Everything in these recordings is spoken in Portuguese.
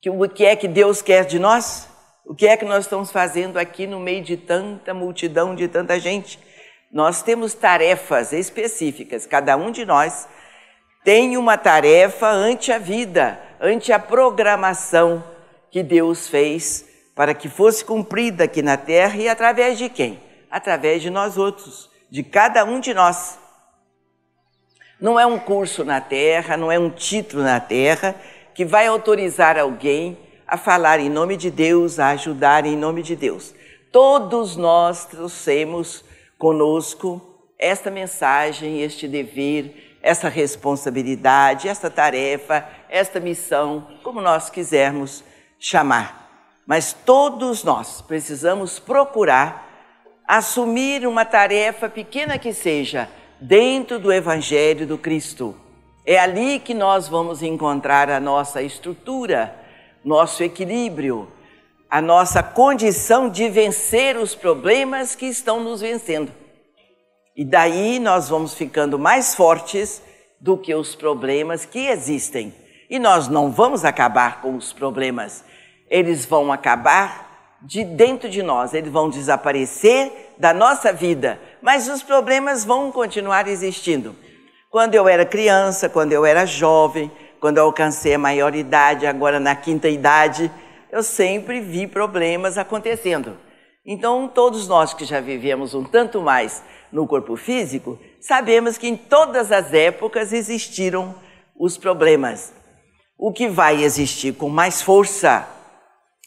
que o que é que Deus quer de nós? O que é que nós estamos fazendo aqui no meio de tanta multidão, de tanta gente? Nós temos tarefas específicas, cada um de nós tem uma tarefa ante a vida, ante a programação que Deus fez para que fosse cumprida aqui na terra e através de quem? Através de nós outros, de cada um de nós. Não é um curso na terra, não é um título na terra, que vai autorizar alguém a falar em nome de Deus, a ajudar em nome de Deus. Todos nós trouxemos conosco esta mensagem, este dever, essa responsabilidade, esta tarefa, esta missão, como nós quisermos chamar. Mas todos nós precisamos procurar assumir uma tarefa pequena que seja dentro do Evangelho do Cristo é ali que nós vamos encontrar a nossa estrutura, nosso equilíbrio, a nossa condição de vencer os problemas que estão nos vencendo. E daí nós vamos ficando mais fortes do que os problemas que existem. E nós não vamos acabar com os problemas, eles vão acabar de dentro de nós, eles vão desaparecer da nossa vida, mas os problemas vão continuar existindo. Quando eu era criança, quando eu era jovem, quando eu alcancei a maioridade, agora na quinta idade, eu sempre vi problemas acontecendo. Então, todos nós que já vivemos um tanto mais no corpo físico, sabemos que em todas as épocas existiram os problemas. O que vai existir com mais força,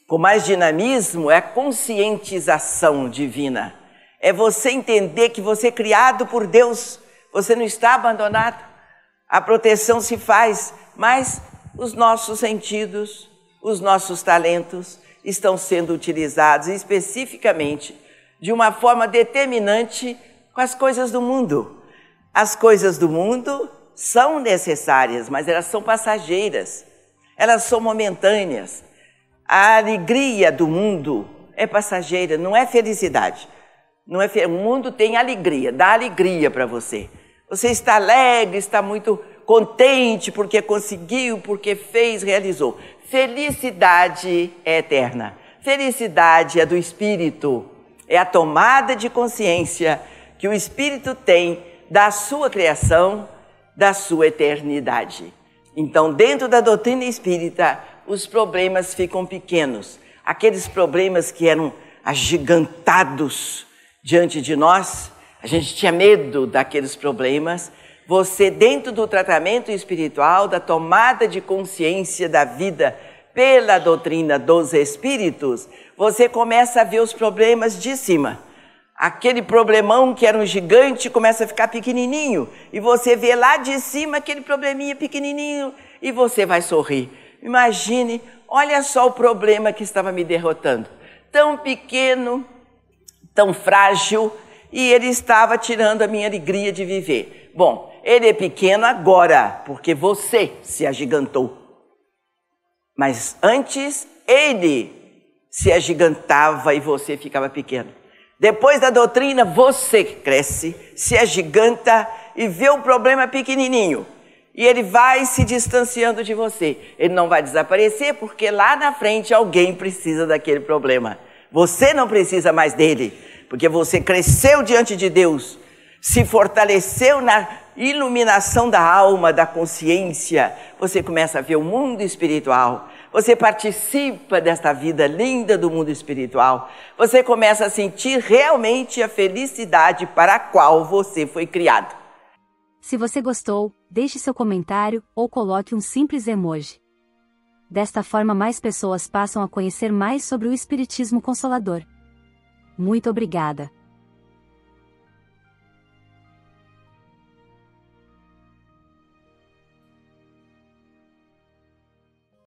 com mais dinamismo, é a conscientização divina. É você entender que você é criado por Deus você não está abandonado. A proteção se faz, mas os nossos sentidos, os nossos talentos estão sendo utilizados especificamente de uma forma determinante com as coisas do mundo. As coisas do mundo são necessárias, mas elas são passageiras, elas são momentâneas. A alegria do mundo é passageira, não é felicidade. Não é fe... O mundo tem alegria, dá alegria para você. Você está alegre, está muito contente porque conseguiu, porque fez, realizou. Felicidade é eterna. Felicidade é do espírito. É a tomada de consciência que o espírito tem da sua criação, da sua eternidade. Então, dentro da doutrina espírita, os problemas ficam pequenos. Aqueles problemas que eram agigantados diante de nós, a gente tinha medo daqueles problemas. Você, dentro do tratamento espiritual, da tomada de consciência da vida pela doutrina dos espíritos, você começa a ver os problemas de cima. Aquele problemão que era um gigante começa a ficar pequenininho e você vê lá de cima aquele probleminha pequenininho e você vai sorrir. Imagine, olha só o problema que estava me derrotando. Tão pequeno, tão frágil, e ele estava tirando a minha alegria de viver. Bom, ele é pequeno agora, porque você se agigantou. Mas antes, ele se agigantava e você ficava pequeno. Depois da doutrina, você cresce, se agiganta e vê o problema pequenininho. E ele vai se distanciando de você. Ele não vai desaparecer porque lá na frente alguém precisa daquele problema. Você não precisa mais dele porque você cresceu diante de Deus, se fortaleceu na iluminação da alma, da consciência, você começa a ver o mundo espiritual. Você participa desta vida linda do mundo espiritual. Você começa a sentir realmente a felicidade para a qual você foi criado. Se você gostou, deixe seu comentário ou coloque um simples emoji. Desta forma, mais pessoas passam a conhecer mais sobre o Espiritismo Consolador. Muito obrigada.